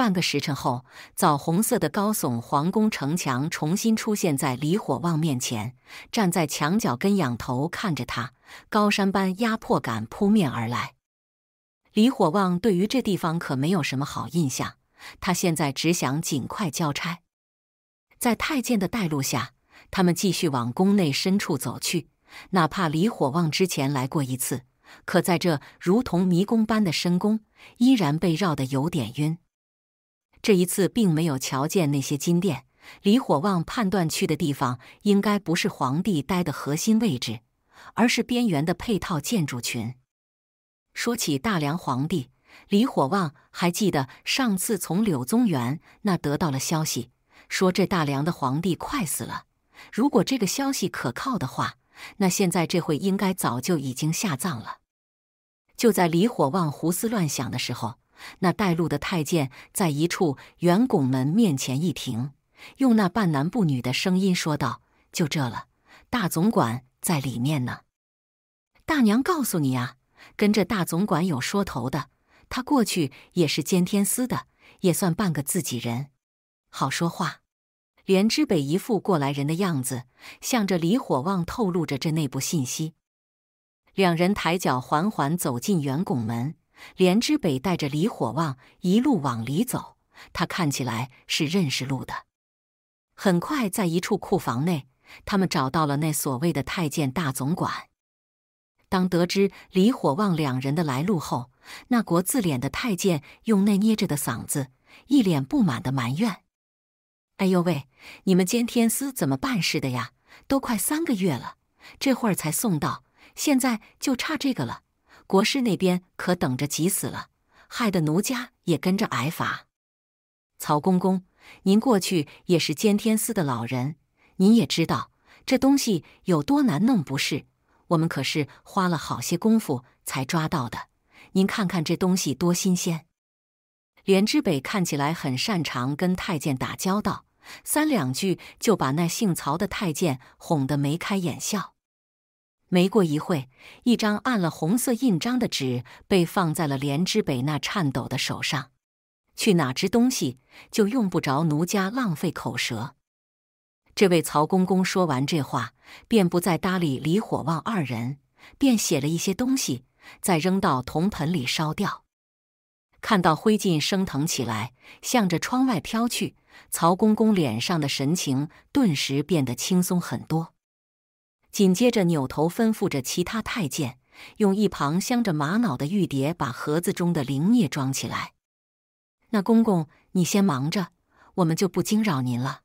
半个时辰后，枣红色的高耸皇宫城墙重新出现在李火旺面前。站在墙角跟仰头看着他，高山般压迫感扑面而来。李火旺对于这地方可没有什么好印象，他现在只想尽快交差。在太监的带路下，他们继续往宫内深处走去。哪怕李火旺之前来过一次，可在这如同迷宫般的深宫，依然被绕得有点晕。这一次并没有瞧见那些金殿，李火旺判断去的地方应该不是皇帝待的核心位置，而是边缘的配套建筑群。说起大梁皇帝，李火旺还记得上次从柳宗元那得到了消息，说这大梁的皇帝快死了。如果这个消息可靠的话，那现在这会应该早就已经下葬了。就在李火旺胡思乱想的时候。那带路的太监在一处圆拱门面前一停，用那半男不女的声音说道：“就这了，大总管在里面呢。大娘，告诉你啊，跟着大总管有说头的。他过去也是监天司的，也算半个自己人，好说话。”连之北一副过来人的样子，向着李火旺透露着这内部信息。两人抬脚缓缓走进圆拱门。连之北带着李火旺一路往里走，他看起来是认识路的。很快，在一处库房内，他们找到了那所谓的太监大总管。当得知李火旺两人的来路后，那国字脸的太监用那捏着的嗓子，一脸不满的埋怨：“哎呦喂，你们监天司怎么办事的呀？都快三个月了，这会儿才送到，现在就差这个了。”国师那边可等着急死了，害得奴家也跟着挨罚。曹公公，您过去也是监天司的老人，您也知道这东西有多难弄，不是？我们可是花了好些功夫才抓到的。您看看这东西多新鲜！连之北看起来很擅长跟太监打交道，三两句就把那姓曹的太监哄得眉开眼笑。没过一会一张按了红色印章的纸被放在了连之北那颤抖的手上。去哪支东西，就用不着奴家浪费口舌。这位曹公公说完这话，便不再搭理李火旺二人，便写了一些东西，再扔到铜盆里烧掉。看到灰烬升腾起来，向着窗外飘去，曹公公脸上的神情顿时变得轻松很多。紧接着扭头吩咐着其他太监，用一旁镶着玛瑙的玉碟把盒子中的灵液装起来。那公公，你先忙着，我们就不惊扰您了。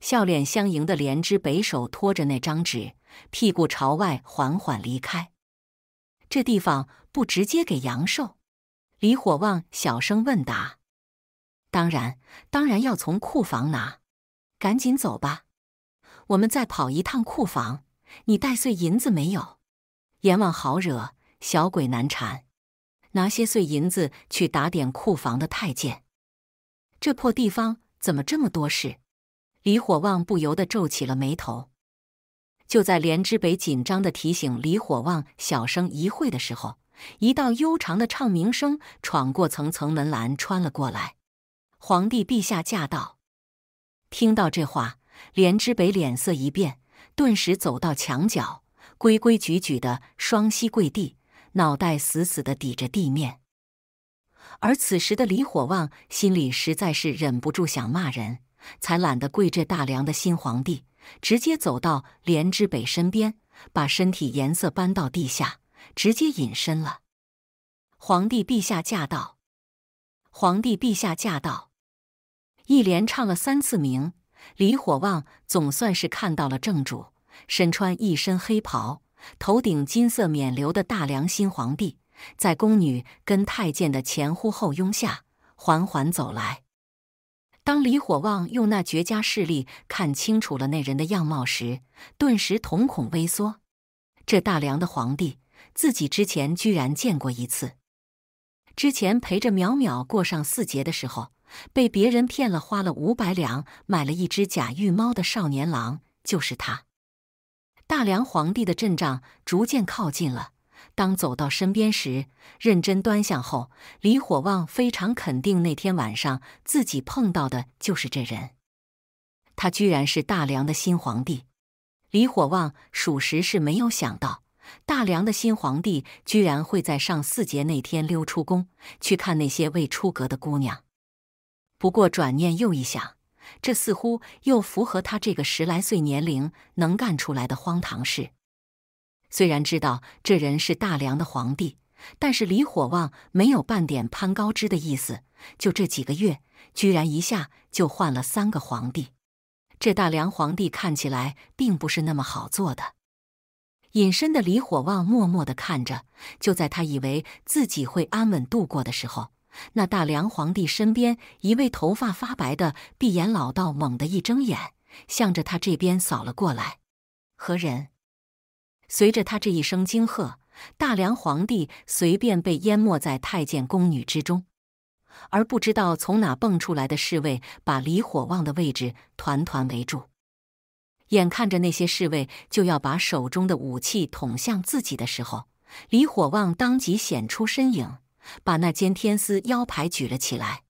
笑脸相迎的莲枝北手托着那张纸，屁股朝外缓缓离开。这地方不直接给阳寿？李火旺小声问答：“当然，当然要从库房拿。赶紧走吧，我们再跑一趟库房。”你带碎银子没有？阎王好惹，小鬼难缠。拿些碎银子去打点库房的太监。这破地方怎么这么多事？李火旺不由得皱起了眉头。就在连之北紧张地提醒李火旺小声一会的时候，一道悠长的唱鸣声闯过层层门栏，穿了过来。皇帝陛下驾到！听到这话，连之北脸色一变。顿时走到墙角，规规矩矩的双膝跪地，脑袋死死的抵着地面。而此时的李火旺心里实在是忍不住想骂人，才懒得跪这大梁的新皇帝，直接走到连之北身边，把身体颜色搬到地下，直接隐身了。皇帝陛下驾到！皇帝陛下驾到！一连唱了三次名。李火旺总算是看到了正主，身穿一身黑袍，头顶金色冕旒的大梁新皇帝，在宫女跟太监的前呼后拥下缓缓走来。当李火旺用那绝佳视力看清楚了那人的样貌时，顿时瞳孔微缩。这大梁的皇帝，自己之前居然见过一次，之前陪着淼淼过上四节的时候。被别人骗了，花了五百两买了一只假玉猫的少年郎就是他。大梁皇帝的阵仗逐渐靠近了，当走到身边时，认真端详后，李火旺非常肯定，那天晚上自己碰到的就是这人。他居然是大梁的新皇帝！李火旺属实是没有想到，大梁的新皇帝居然会在上巳节那天溜出宫去看那些未出阁的姑娘。不过转念又一想，这似乎又符合他这个十来岁年龄能干出来的荒唐事。虽然知道这人是大梁的皇帝，但是李火旺没有半点攀高枝的意思。就这几个月，居然一下就换了三个皇帝，这大梁皇帝看起来并不是那么好做的。隐身的李火旺默默的看着，就在他以为自己会安稳度过的时候。那大梁皇帝身边一位头发发白的闭眼老道猛地一睁眼，向着他这边扫了过来。何人？随着他这一声惊喝，大梁皇帝随便被淹没在太监宫女之中，而不知道从哪蹦出来的侍卫把李火旺的位置团团围住。眼看着那些侍卫就要把手中的武器捅向自己的时候，李火旺当即显出身影。把那监天司腰牌举了起来，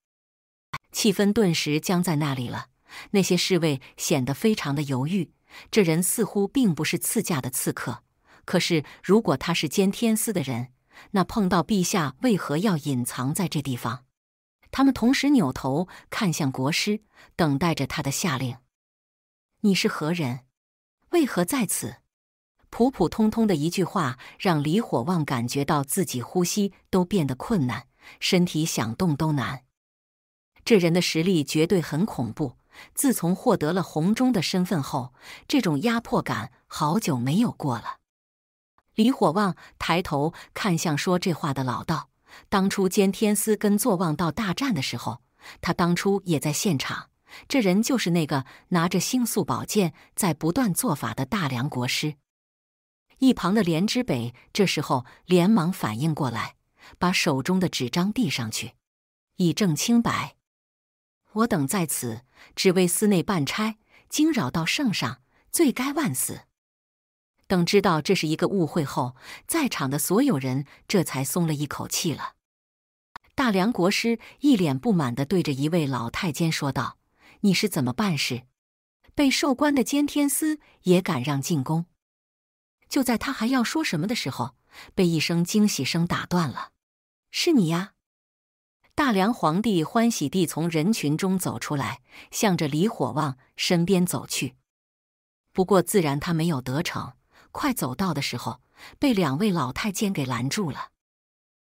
气氛顿时僵在那里了。那些侍卫显得非常的犹豫。这人似乎并不是赐驾的刺客，可是如果他是监天司的人，那碰到陛下为何要隐藏在这地方？他们同时扭头看向国师，等待着他的下令。你是何人？为何在此？普普通通的一句话，让李火旺感觉到自己呼吸都变得困难，身体想动都难。这人的实力绝对很恐怖。自从获得了红中的身份后，这种压迫感好久没有过了。李火旺抬头看向说这话的老道，当初兼天司跟坐忘道大战的时候，他当初也在现场。这人就是那个拿着星宿宝剑在不断做法的大梁国师。一旁的连之北这时候连忙反应过来，把手中的纸张递上去，以证清白。我等在此只为寺内办差，惊扰到圣上，罪该万死。等知道这是一个误会后，在场的所有人这才松了一口气了。大梁国师一脸不满的对着一位老太监说道：“你是怎么办事？被受官的监天司也敢让进宫？”就在他还要说什么的时候，被一声惊喜声打断了。“是你呀！”大梁皇帝欢喜地从人群中走出来，向着李火旺身边走去。不过，自然他没有得逞。快走到的时候，被两位老太监给拦住了。